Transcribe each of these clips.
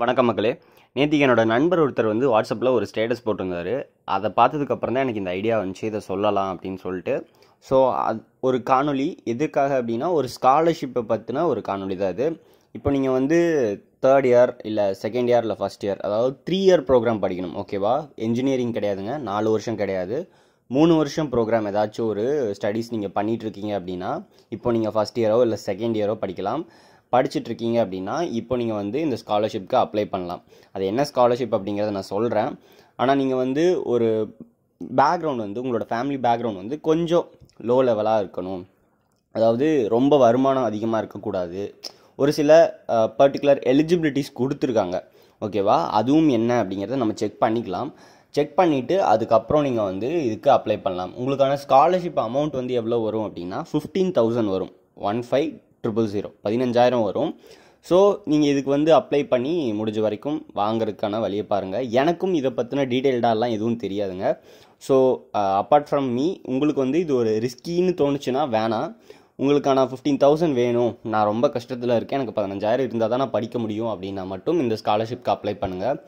வணக்கம் மக்களே நேற்றுக்கு என்னோடய நண்பர் ஒருத்தர் வந்து வாட்ஸ்அப்பில் ஒரு ஸ்டேட்டஸ் போட்டிருந்தார் அதை பார்த்ததுக்கப்புறம் தான் எனக்கு இந்த ஐடியா வந்துச்சு இதை சொல்லலாம் அப்படின்னு சொல்லிட்டு ஸோ அது ஒரு காணொலி எதுக்காக அப்படின்னா ஒரு ஸ்காலர்ஷிப்பை பற்றின ஒரு காணொலி தான் இது இப்போ நீங்கள் வந்து தேர்ட் இயர் இல்லை செகண்ட் இயர் இல்லை ஃபஸ்ட் இயர் அதாவது த்ரீ இயர் ப்ரோக்ராம் படிக்கணும் ஓகேவா என்ஜினியரிங் கிடையாதுங்க நாலு வருஷம் கிடையாது மூணு வருஷம் ப்ரோக்ராம் ஏதாச்சும் ஒரு ஸ்டடீஸ் நீங்கள் பண்ணிகிட்ருக்கீங்க அப்படின்னா இப்போ நீங்கள் ஃபஸ்ட் இயரோ இல்லை செகண்ட் இயரோ படிக்கலாம் படிச்சுட்ருக்கீங்க அப்படின்னா இப்போ நீங்கள் வந்து இந்த ஸ்காலர்ஷிப்க்கு அப்ளை பண்ணலாம் அது என்ன ஸ்காலர்ஷிப் அப்படிங்கிறத நான் சொல்கிறேன் ஆனால் நீங்கள் வந்து ஒரு பேக்ரவுண்ட் வந்து உங்களோட ஃபேமிலி பேக்ரவுண்ட் வந்து கொஞ்சம் லோ லெவலாக இருக்கணும் அதாவது ரொம்ப வருமானம் அதிகமாக இருக்கக்கூடாது ஒரு சில பர்டிகுலர் எலிஜிபிலிட்டிஸ் கொடுத்துருக்காங்க ஓகேவா அதுவும் என்ன அப்படிங்கிறத நம்ம செக் பண்ணிக்கலாம் செக் பண்ணிவிட்டு அதுக்கப்புறம் நீங்கள் வந்து இதுக்கு அப்ளை பண்ணலாம் உங்களுக்கான ஸ்காலர்ஷிப் அமௌண்ட் வந்து எவ்வளோ வரும் அப்படின்னா ஃபிஃப்டீன் தௌசண்ட் வரும் ஒன் ஃபைவ் ட்ரிபிள் ஜீரோ பதினஞ்சாயிரம் வரும் ஸோ நீங்கள் இதுக்கு வந்து அப்ளை பண்ணி முடிஞ்ச வரைக்கும் வாங்கறதுக்கான வழியை பாருங்கள் எனக்கும் இதை பற்றின டீட்டெயில்டாலாம் எதுவும் தெரியாதுங்க ஸோ அப்பார்ட் ஃப்ரம் மீ உங்களுக்கு வந்து இது ஒரு ரிஸ்கின்னு தோணுச்சுன்னா வேணாம் உங்களுக்கான ஃபிஃப்டீன் தௌசண்ட் வேணும் நான் ரொம்ப கஷ்டத்தில் இருக்கேன் எனக்கு பதினஞ்சாயிரம் இருந்தால் தான் நான் படிக்க முடியும் அப்படின்னா மட்டும் இந்த ஸ்காலர்ஷிப்க்கு அப்ளை பண்ணுங்கள்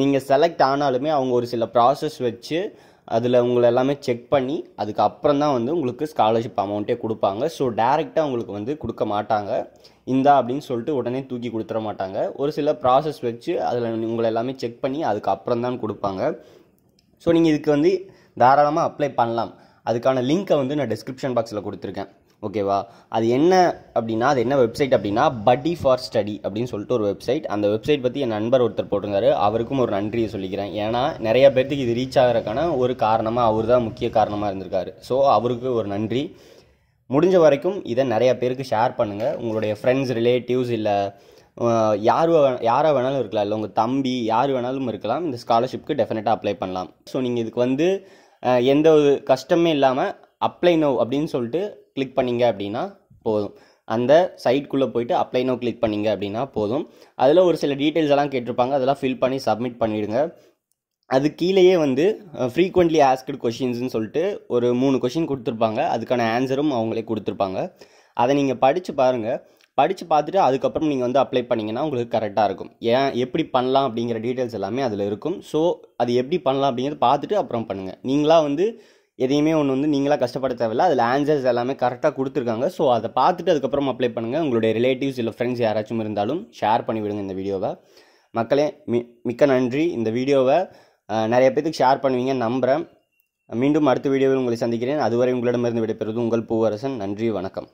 நீங்கள் செலக்ட் ஆனாலுமே அவங்க ஒரு சில ப்ராசஸ் வச்சு அதில் உங்களை எல்லாமே செக் பண்ணி அதுக்கப்புறம் தான் வந்து உங்களுக்கு ஸ்காலர்ஷிப் அமௌண்ட்டே கொடுப்பாங்க ஸோ டேரெக்டாக உங்களுக்கு வந்து கொடுக்க மாட்டாங்க இந்தா அப்படின்னு சொல்லிட்டு உடனே தூக்கி கொடுத்துட மாட்டாங்க ஒரு சில ப்ராசஸ் வச்சு அதில் உங்களை எல்லாமே செக் பண்ணி அதுக்கப்புறம் தான் கொடுப்பாங்க ஸோ நீங்கள் இதுக்கு வந்து தாராளமாக அப்ளை பண்ணலாம் அதுக்கான லிங்க்கை வந்து நான் டிஸ்கிரிப்ஷன் பாக்ஸில் கொடுத்துருக்கேன் ஓகேவா அது என்ன அப்படின்னா அது என்ன வெப்சைட் அப்படின்னா படி ஃபார் ஸ்டடி அப்படின்னு சொல்லிட்டு ஒரு வெப்சைட் அந்த வெப்சைட் பற்றி என் நண்பர் ஒருத்தர் போட்டிருந்தாரு அவருக்கும் ஒரு நன்றியை சொல்லிக்கிறேன் ஏன்னா நிறைய பேர்த்துக்கு இது ரீச் ஆகிறதுக்கான ஒரு காரணமாக அவர் தான் முக்கிய காரணமாக இருந்திருக்காரு ஸோ அவருக்கு ஒரு நன்றி முடிஞ்ச வரைக்கும் இதை நிறைய பேருக்கு ஷேர் பண்ணுங்கள் உங்களுடைய ஃப்ரெண்ட்ஸ் ரிலேட்டிவ்ஸ் இல்லை யார் யாராக வேணாலும் இருக்கலாம் இல்லை உங்கள் தம்பி யார் வேணாலும் இருக்கலாம் இந்த ஸ்காலர்ஷிப்க்கு டெஃபினட்டாக அப்ளை பண்ணலாம் ஸோ நீங்கள் இதுக்கு வந்து எந்த ஒரு கஷ்டமே இல்லாமல் அப்ளை நோ அப்படின்னு சொல்லிட்டு கிளிக் பண்ணிங்க அப்படின்னா போதும் அந்த சைட்குள்ளே போயிட்டு அப்ளை நோ கிளிக் பண்ணிங்க அப்படின்னா போதும் அதில் ஒரு சில டீட்டெயில்ஸ் எல்லாம் கேட்டிருப்பாங்க அதெல்லாம் ஃபில் பண்ணி சப்மிட் பண்ணிவிடுங்க அது கீழேயே வந்து ஃப்ரீக்வெண்ட்லி ஆஸ்கட் கொஷின்ஸ்னு சொல்லிட்டு ஒரு மூணு கொஷின் கொடுத்துருப்பாங்க அதுக்கான ஆன்சரும் அவங்களே கொடுத்துருப்பாங்க அதை நீங்கள் படித்து பாருங்கள் படித்து பார்த்துட்டு அதுக்கப்புறம் நீங்கள் வந்து அப்ளை பண்ணிங்கன்னா உங்களுக்கு கரெக்டாக இருக்கும் ஏன் எப்படி பண்ணலாம் அப்படிங்கிற டீட்டெயில்ஸ் எல்லாமே அதில் இருக்கும் ஸோ அது எப்படி பண்ணலாம் அப்படிங்கிறத பார்த்துட்டு அப்புறம் பண்ணுங்கள் நீங்களாக வந்து எதையுமே ஒன்று வந்து நீங்களாக கஷ்டப்பட தேவையில்ல அதில் ஆன்சர்ஸ் எல்லாமே கரெக்டாக கொடுத்துருக்காங்க ஸோ அதை பார்த்துட்டு அதுக்கப்புறம் அப்ளை பண்ணுங்கள் உங்களுடைய ரிலேட்டிவ்ஸ் இல்லை ஃப்ரெண்ட்ஸ் யாராச்சும் இருந்தாலும் ஷேர் பண்ணிவிடுங்க இந்த வீடியோவை மக்களே மி மிக்க நன்றி இந்த வீடியோவை நிறைய பேத்துக்கு ஷேர் பண்ணுவீங்க நம்புகிறேன் மீண்டும் அடுத்த வீடியோவில் உங்களை சந்திக்கிறேன் அதுவரை உங்களிடமிருந்து விடைபெறுவது உங்கள் பூவரசன் நன்றி வணக்கம்